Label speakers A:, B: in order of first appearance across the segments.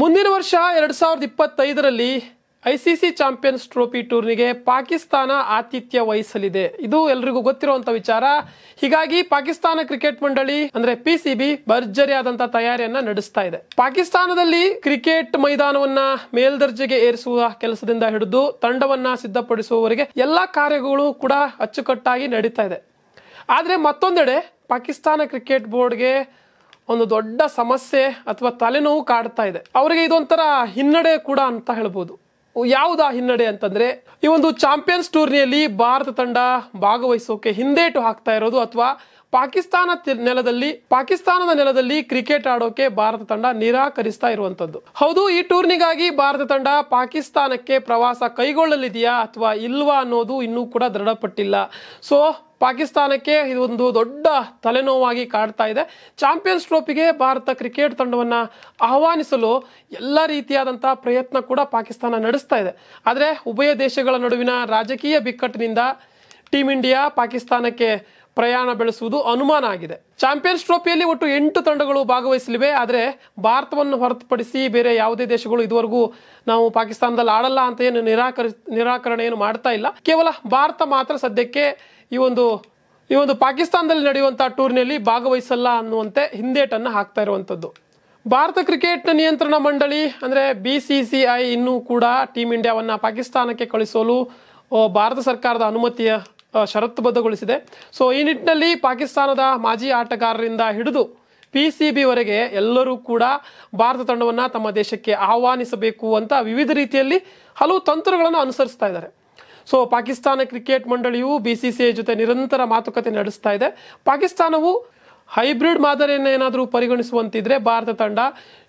A: ಮುಂದಿನ ವರ್ಷ ಎರಡು ಸಾವಿರದ ಇಪ್ಪತ್ತೈದರಲ್ಲಿ ಸಿ ಚಾಂಪಿಯನ್ಸ್ ಟ್ರೋಫಿ ಟೂರ್ನಿಗೆ ಪಾಕಿಸ್ತಾನ ಆತಿಥ್ಯ ವಹಿಸಲಿದೆ ಇದು ಎಲ್ರಿಗೂ ಗೊತ್ತಿರುವಂತ ವಿಚಾರ ಹೀಗಾಗಿ ಪಾಕಿಸ್ತಾನ ಕ್ರಿಕೆಟ್ ಮಂಡಳಿ ಅಂದ್ರೆ ಭರ್ಜರಿ ಭರ್ಜರಿಯಾದಂತಹ ತಯಾರಿಯನ್ನ ನಡೆಸ್ತಾ ಇದೆ ಪಾಕಿಸ್ತಾನದಲ್ಲಿ ಕ್ರಿಕೆಟ್ ಮೈದಾನವನ್ನ ಮೇಲ್ದರ್ಜೆಗೆ ಏರಿಸುವ ಕೆಲಸದಿಂದ ಹಿಡಿದು ತಂಡವನ್ನ ಸಿದ್ಧಪಡಿಸುವವರೆಗೆ ಎಲ್ಲಾ ಕಾರ್ಯಗಳು ಕೂಡ ಅಚ್ಚುಕಟ್ಟಾಗಿ ನಡೀತಾ ಇದೆ ಆದರೆ ಮತ್ತೊಂದೆಡೆ ಪಾಕಿಸ್ತಾನ ಕ್ರಿಕೆಟ್ ಬೋರ್ಡ್ಗೆ ಒಂದು ದೊಡ್ಡ ಸಮಸ್ಯೆ ಅಥವಾ ತಲೆನೋವು ಕಾಡ್ತಾ ಇದೆ ಅವರಿಗೆ ಇದೊಂಥರ ಹಿನ್ನಡೆ ಕೂಡ ಅಂತ ಹೇಳ್ಬೋದು ಯಾವುದಾ ಹಿನ್ನಡೆ ಅಂತಂದ್ರೆ ಈ ಒಂದು ಚಾಂಪಿಯನ್ಸ್ ಟೂರ್ನಿಯಲ್ಲಿ ಭಾರತ ತಂಡ ಭಾಗವಹಿಸೋಕೆ ಹಿಂದೇಟು ಹಾಕ್ತಾ ಇರೋದು ಅಥವಾ ಪಾಕಿಸ್ತಾನ ನೆಲದಲ್ಲಿ ಪಾಕಿಸ್ತಾನದ ನೆಲದಲ್ಲಿ ಕ್ರಿಕೆಟ್ ಆಡೋಕೆ ಭಾರತ ತಂಡ ನಿರಾಕರಿಸ್ತಾ ಇರುವಂತದ್ದು ಹೌದು ಈ ಟೂರ್ನಿಗಾಗಿ ಭಾರತ ತಂಡ ಪಾಕಿಸ್ತಾನಕ್ಕೆ ಪ್ರವಾಸ ಕೈಗೊಳ್ಳಲಿದೆಯಾ ಅಥವಾ ಇಲ್ವಾ ಅನ್ನೋದು ಇನ್ನೂ ಕೂಡ ದೃಢಪಟ್ಟಿಲ್ಲ ಸೊ ಪಾಕಿಸ್ತಾನಕ್ಕೆ ಇದೊಂದು ದೊಡ್ಡ ತಲೆನೋವಾಗಿ ಕಾಡ್ತಾ ಇದೆ ಚಾಂಪಿಯನ್ಸ್ ಟ್ರೋಫಿಗೆ ಭಾರತ ಕ್ರಿಕೆಟ್ ತಂಡವನ್ನು ಆಹ್ವಾನಿಸಲು ಎಲ್ಲ ರೀತಿಯಾದಂಥ ಪ್ರಯತ್ನ ಕೂಡ ಪಾಕಿಸ್ತಾನ ನಡೆಸ್ತಾ ಇದೆ ಆದರೆ ಉಭಯ ದೇಶಗಳ ನಡುವಿನ ರಾಜಕೀಯ ಬಿಕ್ಕಟ್ಟಿನಿಂದ ಟೀಮ್ ಇಂಡಿಯಾ ಪಾಕಿಸ್ತಾನಕ್ಕೆ ಪ್ರಯಾಣ ಬೆಳೆಸುವುದು ಅನುಮಾನ ಆಗಿದೆ ಚಾಂಪಿಯನ್ಸ್ ಟ್ರೋಫಿಯಲ್ಲಿ ಒಟ್ಟು ಎಂಟು ತಂಡಗಳು ಭಾಗವಹಿಸಲಿವೆ ಆದರೆ ಭಾರತವನ್ನು ಹೊರತುಪಡಿಸಿ ಬೇರೆ ಯಾವುದೇ ದೇಶಗಳು ಇದುವರೆಗೂ ನಾವು ಪಾಕಿಸ್ತಾನದಲ್ಲಿ ಆಡಲ್ಲ ಅಂತ ಏನು ನಿರಾಕರಿ ಏನು ಮಾಡ್ತಾ ಇಲ್ಲ ಕೇವಲ ಭಾರತ ಮಾತ್ರ ಸದ್ಯಕ್ಕೆ ಈ ಒಂದು ಈ ಒಂದು ಪಾಕಿಸ್ತಾನದಲ್ಲಿ ನಡೆಯುವಂತಹ ಟೂರ್ನಿಯಲ್ಲಿ ಭಾಗವಹಿಸಲ್ಲ ಅನ್ನುವಂತೆ ಹಿಂದೇಟನ್ನು ಹಾಕ್ತಾ ಇರುವಂಥದ್ದು ಭಾರತ ಕ್ರಿಕೆಟ್ನ ನಿಯಂತ್ರಣ ಮಂಡಳಿ ಅಂದರೆ ಬಿ ಸಿ ಸಿ ಐ ಇನ್ನೂ ಕೂಡ ಟೀಮ್ ಇಂಡಿಯಾವನ್ನು ಪಾಕಿಸ್ತಾನಕ್ಕೆ ಕಳಿಸಲು ಭಾರತ ಸರ್ಕಾರದ ಅನುಮತಿಯ ಷರತ್ತುಬದ್ಧಗೊಳಿಸಿದೆ ಸೊ ಈ ನಿಟ್ಟಿನಲ್ಲಿ ಪಾಕಿಸ್ತಾನದ ಮಾಜಿ ಆಟಗಾರರಿಂದ ಹಿಡಿದು ಪಿ ಸಿ ಬಿವರೆಗೆ ಎಲ್ಲರೂ ಕೂಡ ಭಾರತ ತಂಡವನ್ನು ತಮ್ಮ ದೇಶಕ್ಕೆ ಆಹ್ವಾನಿಸಬೇಕು ಅಂತ ವಿವಿಧ ರೀತಿಯಲ್ಲಿ ಹಲವು ತಂತ್ರಗಳನ್ನು ಅನುಸರಿಸ್ತಾ ಇದ್ದಾರೆ ಸೊ ಪಾಕಿಸ್ತಾನ ಕ್ರಿಕೆಟ್ ಮಂಡಳಿಯು ಬಿ ಸಿ ಸಿ ಜೊತೆ ನಿರಂತರ ಮಾತುಕತೆ ನಡೆಸ್ತಾ ಇದೆ ಪಾಕಿಸ್ತಾನವು ಹೈಬ್ರಿಡ್ ಮಾದರಿಯನ್ನು ಏನಾದರೂ ಪರಿಗಣಿಸುವಂತಿದ್ರೆ ಭಾರತ ತಂಡ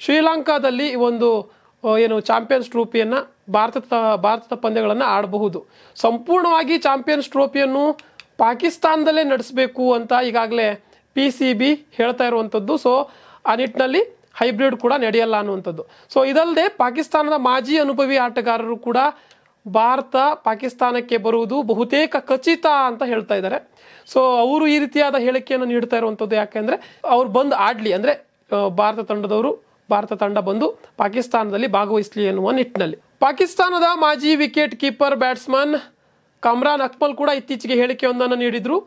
A: ಶ್ರೀಲಂಕಾದಲ್ಲಿ ಒಂದು ಏನು ಚಾಂಪಿಯನ್ಸ್ ಟ್ರೋಫಿಯನ್ನು ಭಾರತದ ಭಾರತದ ಪಂದ್ಯಗಳನ್ನು ಆಡಬಹುದು ಸಂಪೂರ್ಣವಾಗಿ ಚಾಂಪಿಯನ್ಸ್ ಟ್ರೋಫಿಯನ್ನು ಪಾಕಿಸ್ತಾನದಲ್ಲೇ ನಡೆಸಬೇಕು ಅಂತ ಈಗಾಗಲೇ ಪಿ ಸಿ ಬಿ ಹೇಳ್ತಾ ಇರುವಂಥದ್ದು ಸೊ ಆ ನಿಟ್ಟಿನಲ್ಲಿ ಹೈಬ್ರಿಡ್ ಕೂಡ ನಡೆಯಲ್ಲ ಅನ್ನುವಂಥದ್ದು ಸೊ ಇದಲ್ಲದೆ ಪಾಕಿಸ್ತಾನದ ಮಾಜಿ ಅನುಭವಿ ಆಟಗಾರರು ಕೂಡ ಭಾರತ ಪಾಕಿಸ್ತಾನಕ್ಕೆ ಬರುವುದು ಬಹುತೇಕ ಖಚಿತ ಅಂತ ಹೇಳ್ತಾ ಇದ್ದಾರೆ ಸೊ ಅವರು ಈ ರೀತಿಯಾದ ಹೇಳಿಕೆಯನ್ನು ನೀಡ್ತಾ ಇರುವಂಥದ್ದು ಯಾಕೆಂದರೆ ಅವ್ರು ಬಂದು ಆಡಲಿ ಅಂದರೆ ಭಾರತ ತಂಡದವರು ಭಾರತ ತಂಡ ಬಂದು ಪಾಕಿಸ್ತಾನದಲ್ಲಿ ಭಾಗವಹಿಸಲಿ ಎನ್ನುವ ನಿಟ್ಟಿನಲ್ಲಿ ಪಾಕಿಸ್ತಾನದ ಮಾಜಿ wicket keeper batsman Kamran Akmal ಕೂಡ ಇತ್ತೀಚೆಗೆ ಹೇಳಿಕೆಯೊಂದನ್ನು ನೀಡಿದರು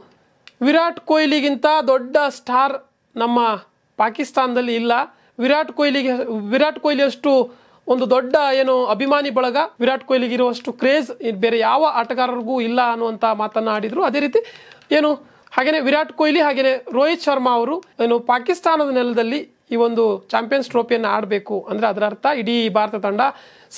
A: ವಿರಾಟ್ ಕೊಹ್ಲಿಗಿಂತ ದೊಡ್ಡ ಸ್ಟಾರ್ ನಮ್ಮ ಪಾಕಿಸ್ತಾನದಲ್ಲಿ ಇಲ್ಲ ವಿರಾಟ್ ಕೊಹ್ಲಿಗೆ ವಿರಾಟ್ ಕೊಹ್ಲಿಯಷ್ಟು ಒಂದು ದೊಡ್ಡ ಏನು ಅಭಿಮಾನಿ ಬಳಗ ವಿರಾಟ್ ಕೊಹ್ಲಿಗಿರುವಷ್ಟು ಕ್ರೇಜ್ ಬೇರೆ ಯಾವ ಆಟಗಾರರಿಗೂ ಇಲ್ಲ ಅನ್ನುವಂಥ ಮಾತನ್ನು ಆಡಿದರು ಅದೇ ರೀತಿ ಏನು ಹಾಗೇನೆ ವಿರಾಟ್ ಕೊಹ್ಲಿ ಹಾಗೇನೆ ರೋಹಿತ್ ಶರ್ಮಾ ಅವರು ಏನು ಪಾಕಿಸ್ತಾನದ ನೆಲದಲ್ಲಿ ಈ ಒಂದು ಚಾಂಪಿಯನ್ಸ್ ಟ್ರೋಫಿಯನ್ನು ಆಡಬೇಕು ಅಂದರೆ ಅದರ ಅರ್ಥ ಇಡೀ ಭಾರತ ತಂಡ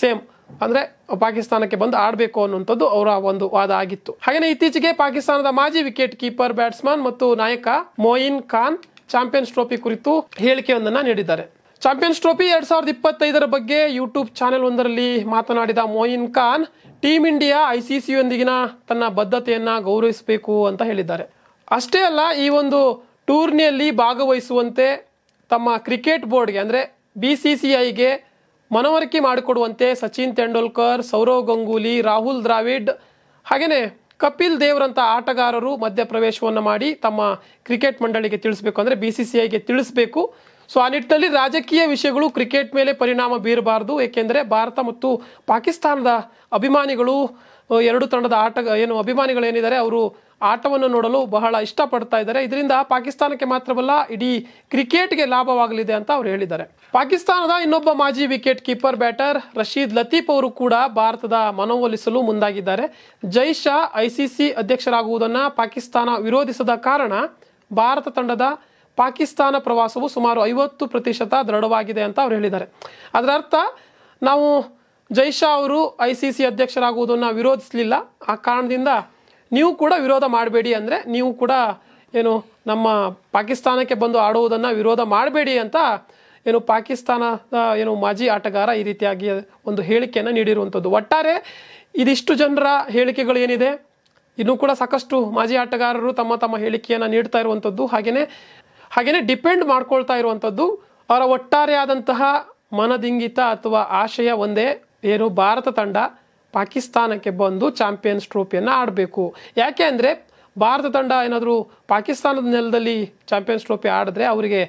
A: ಸೇಮ್ ಅಂದರೆ ಪಾಕಿಸ್ತಾನಕ್ಕೆ ಬಂದು ಆಡಬೇಕು ಅನ್ನುವಂಥದ್ದು ಅವರ ಒಂದು ವಾದ ಆಗಿತ್ತು ಹಾಗೇನೆ ಇತ್ತೀಚೆಗೆ ಪಾಕಿಸ್ತಾನದ ಮಾಜಿ ವಿಕೆಟ್ ಕೀಪರ್ ಬ್ಯಾಟ್ಸ್ಮನ್ ಮತ್ತು ನಾಯಕ ಮೊಯಿನ್ ಖಾನ್ ಚಾಂಪಿಯನ್ಸ್ ಟ್ರೋಫಿ ಕುರಿತು ಹೇಳಿಕೆಯೊಂದನ್ನು ನೀಡಿದ್ದಾರೆ ಚಾಂಪಿಯನ್ಸ್ ಟ್ರೋಫಿ ಎರಡ್ ಸಾವಿರದ ಇಪ್ಪತ್ತೈದರ ಬಗ್ಗೆ ಯೂಟ್ಯೂಬ್ ಚಾನೆಲ್ ಒಂದರಲ್ಲಿ ಮಾತನಾಡಿದ ಮೊಯಿನ್ ಖಾನ್ ಟೀಮ್ ಇಂಡಿಯಾ ಐಸಿಸಿಯೊಂದಿಗಿನ ತನ್ನ ಬದ್ಧತೆಯನ್ನು ಗೌರವಿಸಬೇಕು ಅಂತ ಹೇಳಿದ್ದಾರೆ ಅಷ್ಟೇ ಅಲ್ಲ ಈ ಒಂದು ಟೂರ್ನಿಯಲ್ಲಿ ಭಾಗವಹಿಸುವಂತೆ ತಮ್ಮ ಕ್ರಿಕೆಟ್ ಬೋರ್ಡ್ಗೆ ಅಂದರೆ ಬಿ ಸಿ ಸಿ ಐಗೆ ಮನವರಿಕೆ ಮಾಡಿಕೊಡುವಂತೆ ಸಚಿನ್ ತೆಂಡೂಲ್ಕರ್ ಸೌರವ್ ಗಂಗೂಲಿ ರಾಹುಲ್ ದ್ರಾವಿಡ್ ಹಾಗೆಯೇ ಕಪಿಲ್ ದೇವ್ರಂತ ಆಟಗಾರರು ಮಧ್ಯಪ್ರವೇಶವನ್ನು ಮಾಡಿ ತಮ್ಮ ಕ್ರಿಕೆಟ್ ಮಂಡಳಿಗೆ ತಿಳಿಸಬೇಕು ಅಂದರೆ ಬಿ ಸಿ ಸಿ ಐಗೆ ತಿಳಿಸಬೇಕು ಸೊ ಆ ನಿಟ್ಟಿನಲ್ಲಿ ರಾಜಕೀಯ ವಿಷಯಗಳು ಕ್ರಿಕೆಟ್ ಮೇಲೆ ಪರಿಣಾಮ ಬೀರಬಾರ್ದು ಏಕೆಂದರೆ ಭಾರತ ಮತ್ತು ಪಾಕಿಸ್ತಾನದ ಅಭಿಮಾನಿಗಳು ಎರಡು ತಂಡದ ಆಟ ಏನು ಅಭಿಮಾನಿಗಳೇನಿದ್ದಾರೆ ಅವರು ಆಟವನ್ನು ನೋಡಲು ಬಹಳ ಇಷ್ಟಪಡ್ತಾ ಇದ್ದಾರೆ ಇದರಿಂದ ಪಾಕಿಸ್ತಾನಕ್ಕೆ ಮಾತ್ರವಲ್ಲ ಇಡೀ ಕ್ರಿಕೆಟ್ಗೆ ಲಾಭವಾಗಲಿದೆ ಅಂತ ಅವರು ಹೇಳಿದ್ದಾರೆ ಪಾಕಿಸ್ತಾನದ ಇನ್ನೊಬ್ಬ ಮಾಜಿ wicket keeper batter Rashid Latif ಅವರು ಕೂಡ ಭಾರತದ ಮನವೊಲಿಸಲು ಮುಂದಾಗಿದ್ದಾರೆ ಜೈಶಾ ಐಸಿಸಿ ಅಧ್ಯಕ್ಷರಾಗುವುದನ್ನು ಪಾಕಿಸ್ತಾನ ವಿರೋಧಿಸದ ಕಾರಣ ಭಾರತ ತಂಡದ ಪಾಕಿಸ್ತಾನ ಪ್ರವಾಸವು ಸುಮಾರು ಐವತ್ತು ಪ್ರತಿಶತ ದೃಢವಾಗಿದೆ ಅಂತ ಅವರು ಹೇಳಿದ್ದಾರೆ ಅದರರ್ಥ ಅರ್ಥ ನಾವು ಶಾ ಅವರು ಐ ಸಿ ಸಿ ಅಧ್ಯಕ್ಷರಾಗುವುದನ್ನು ವಿರೋಧಿಸಲಿಲ್ಲ ಆ ಕಾರಣದಿಂದ ನೀವು ಕೂಡ ವಿರೋಧ ಮಾಡಬೇಡಿ ಅಂದರೆ ನೀವು ಕೂಡ ಏನು ನಮ್ಮ ಪಾಕಿಸ್ತಾನಕ್ಕೆ ಬಂದು ಆಡುವುದನ್ನು ವಿರೋಧ ಮಾಡಬೇಡಿ ಅಂತ ಏನು ಪಾಕಿಸ್ತಾನದ ಏನು ಮಾಜಿ ಆಟಗಾರ ಈ ರೀತಿಯಾಗಿ ಒಂದು ಹೇಳಿಕೆಯನ್ನು ನೀಡಿರುವಂಥದ್ದು ಒಟ್ಟಾರೆ ಇದಿಷ್ಟು ಜನರ ಹೇಳಿಕೆಗಳು ಏನಿದೆ ಇನ್ನೂ ಕೂಡ ಸಾಕಷ್ಟು ಮಾಜಿ ಆಟಗಾರರು ತಮ್ಮ ತಮ್ಮ ಹೇಳಿಕೆಯನ್ನು ನೀಡ್ತಾ ಇರುವಂಥದ್ದು ಹಾಗೆಯೇ ಹಾಗೆಯೇ ಡಿಪೆಂಡ್ ಮಾಡ್ಕೊಳ್ತಾ ಇರುವಂಥದ್ದು ಅವರ ಒಟ್ಟಾರೆಯಾದಂತಹ ಮನದಿಂಗಿತ ಅಥವಾ ಆಶಯ ಒಂದೇ ಏನು ಭಾರತ ತಂಡ ಪಾಕಿಸ್ತಾನಕ್ಕೆ ಬಂದು ಚಾಂಪಿಯನ್ಸ್ ಟ್ರೋಫಿಯನ್ನು ಆಡಬೇಕು ಯಾಕೆ ಅಂದರೆ ಭಾರತ ತಂಡ ಏನಾದರೂ ಪಾಕಿಸ್ತಾನದ ನೆಲದಲ್ಲಿ ಚಾಂಪಿಯನ್ಸ್ ಟ್ರೋಫಿ ಆಡಿದ್ರೆ ಅವರಿಗೆ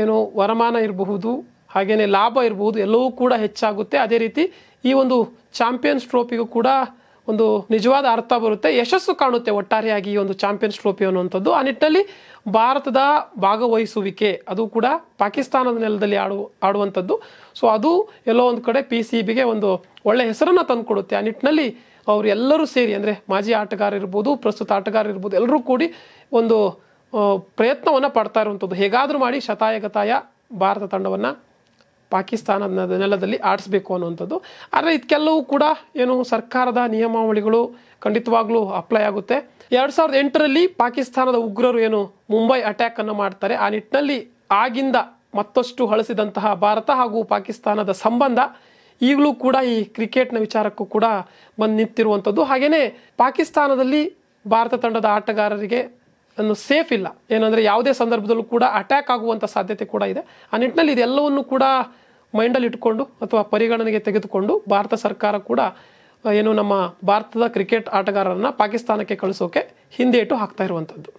A: ಏನು ವರಮಾನ ಇರಬಹುದು ಹಾಗೆಯೇ ಲಾಭ ಇರಬಹುದು ಎಲ್ಲವೂ ಕೂಡ ಹೆಚ್ಚಾಗುತ್ತೆ ಅದೇ ರೀತಿ ಈ ಒಂದು ಚಾಂಪಿಯನ್ಸ್ ಟ್ರೋಫಿಗೂ ಕೂಡ ಒಂದು ನಿಜವಾದ ಅರ್ಥ ಬರುತ್ತೆ ಯಶಸ್ಸು ಕಾಣುತ್ತೆ ಒಟ್ಟಾರೆಯಾಗಿ ಈ ಒಂದು ಚಾಂಪಿಯನ್ಸ್ ಟ್ರೋಫಿ ಅನ್ನುವಂಥದ್ದು ಆ ನಿಟ್ಟಿನಲ್ಲಿ ಭಾರತದ ಭಾಗವಹಿಸುವಿಕೆ ಅದು ಕೂಡ ಪಾಕಿಸ್ತಾನದ ನೆಲದಲ್ಲಿ ಆಡು ಆಡುವಂಥದ್ದು ಸೊ ಅದು ಎಲ್ಲೋ ಒಂದು ಕಡೆ ಪಿ ಸಿ ಬಿಗೆ ಒಂದು ಒಳ್ಳೆ ಹೆಸರನ್ನು ತಂದುಕೊಡುತ್ತೆ ಆ ನಿಟ್ಟಿನಲ್ಲಿ ಅವರು ಎಲ್ಲರೂ ಸೇರಿ ಅಂದರೆ ಮಾಜಿ ಆಟಗಾರ ಇರ್ಬೋದು ಪ್ರಸ್ತುತ ಆಟಗಾರ ಇರ್ಬೋದು ಎಲ್ಲರೂ ಕೂಡಿ ಒಂದು ಪ್ರಯತ್ನವನ್ನು ಪಡ್ತಾ ಇರುವಂಥದ್ದು ಹೇಗಾದರೂ ಮಾಡಿ ಶತಾಯಗತಾಯ ಭಾರತ ತಂಡವನ್ನು ಪಾಕಿಸ್ತಾನದ ನೆಲದಲ್ಲಿ ಆಡಿಸ್ಬೇಕು ಅನ್ನುವಂಥದ್ದು ಆದರೆ ಇದಕ್ಕೆಲ್ಲವೂ ಕೂಡ ಏನು ಸರ್ಕಾರದ ನಿಯಮಾವಳಿಗಳು ಖಂಡಿತವಾಗ್ಲೂ ಅಪ್ಲೈ ಆಗುತ್ತೆ ಎರಡು ಸಾವಿರದ ಎಂಟರಲ್ಲಿ ಪಾಕಿಸ್ತಾನದ ಉಗ್ರರು ಏನು ಮುಂಬೈ ಅಟ್ಯಾಕ್ ಅನ್ನು ಮಾಡ್ತಾರೆ ಆ ನಿಟ್ಟಿನಲ್ಲಿ ಆಗಿಂದ ಮತ್ತಷ್ಟು ಹಳಸಿದಂತಹ ಭಾರತ ಹಾಗೂ ಪಾಕಿಸ್ತಾನದ ಸಂಬಂಧ ಈಗಲೂ ಕೂಡ ಈ ಕ್ರಿಕೆಟ್ನ ವಿಚಾರಕ್ಕೂ ಕೂಡ ಬಂದು ನಿಂತಿರುವಂಥದ್ದು ಹಾಗೆಯೇ ಪಾಕಿಸ್ತಾನದಲ್ಲಿ ಭಾರತ ತಂಡದ ಆಟಗಾರರಿಗೆ ಅನ್ನು ಸೇಫ್ ಇಲ್ಲ ಏನಂದರೆ ಯಾವುದೇ ಸಂದರ್ಭದಲ್ಲೂ ಕೂಡ ಅಟ್ಯಾಕ್ ಆಗುವಂಥ ಸಾಧ್ಯತೆ ಕೂಡ ಇದೆ ಆ ನಿಟ್ಟಿನಲ್ಲಿ ಇದೆಲ್ಲವನ್ನು ಕೂಡ ಮೈಂಡಲ್ಲಿ ಇಟ್ಕೊಂಡು ಅಥವಾ ಪರಿಗಣನೆಗೆ ತೆಗೆದುಕೊಂಡು ಭಾರತ ಸರ್ಕಾರ ಕೂಡ ಏನು ನಮ್ಮ ಭಾರತದ ಕ್ರಿಕೆಟ್ ಆಟಗಾರರನ್ನು ಪಾಕಿಸ್ತಾನಕ್ಕೆ ಕಳಿಸೋಕೆ ಹಿಂದೇಟು ಹಾಕ್ತಾ ಇರುವಂಥದ್ದು